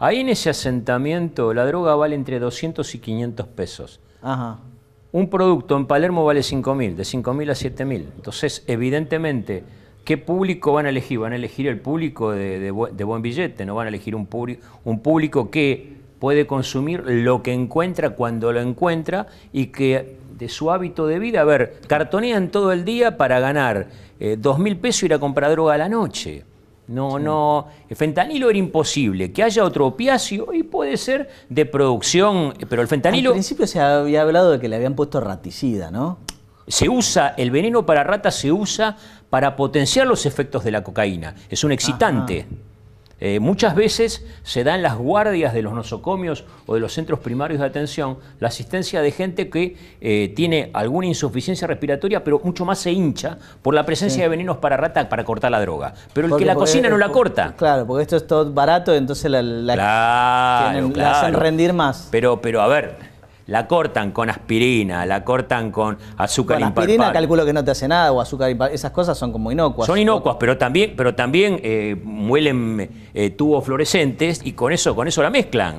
Ahí en ese asentamiento la droga vale entre 200 y 500 pesos. Un producto en Palermo vale 5.000, de 5.000 a 7.000. Entonces, evidentemente, ¿qué público van a elegir? Van a elegir el público de, buen billete, no van a elegir un, un público que puede consumir lo que encuentra cuando lo encuentra y que de su hábito de vida, a ver, cartonean todo el día para ganar eh, dos mil pesos y ir a comprar droga a la noche. No, no. El fentanilo era imposible. Que haya otro opiáceo y puede ser de producción, pero el fentanilo. Al principio se había hablado de que le habían puesto raticida, ¿no? Se usa, el veneno para ratas se usa para potenciar los efectos de la cocaína. Es un excitante. Eh, muchas veces se dan las guardias de los nosocomios o de los centros primarios de atención la asistencia de gente que eh, tiene alguna insuficiencia respiratoria, pero mucho más se hincha por la presencia de venenos para rata para cortar la droga. Pero el que la cocina no la corta. Claro, porque esto es todo barato, entonces la, la, la hacen rendir más. Pero, pero a ver, la cortan con aspirina, la cortan con azúcar bueno, aspirina calculo que no te hace nada o azúcar impalpable, Esas cosas son como inocuas. Son inocuas, pero también, pero también eh, muelen eh, tubos fluorescentes y con eso, con eso la mezclan.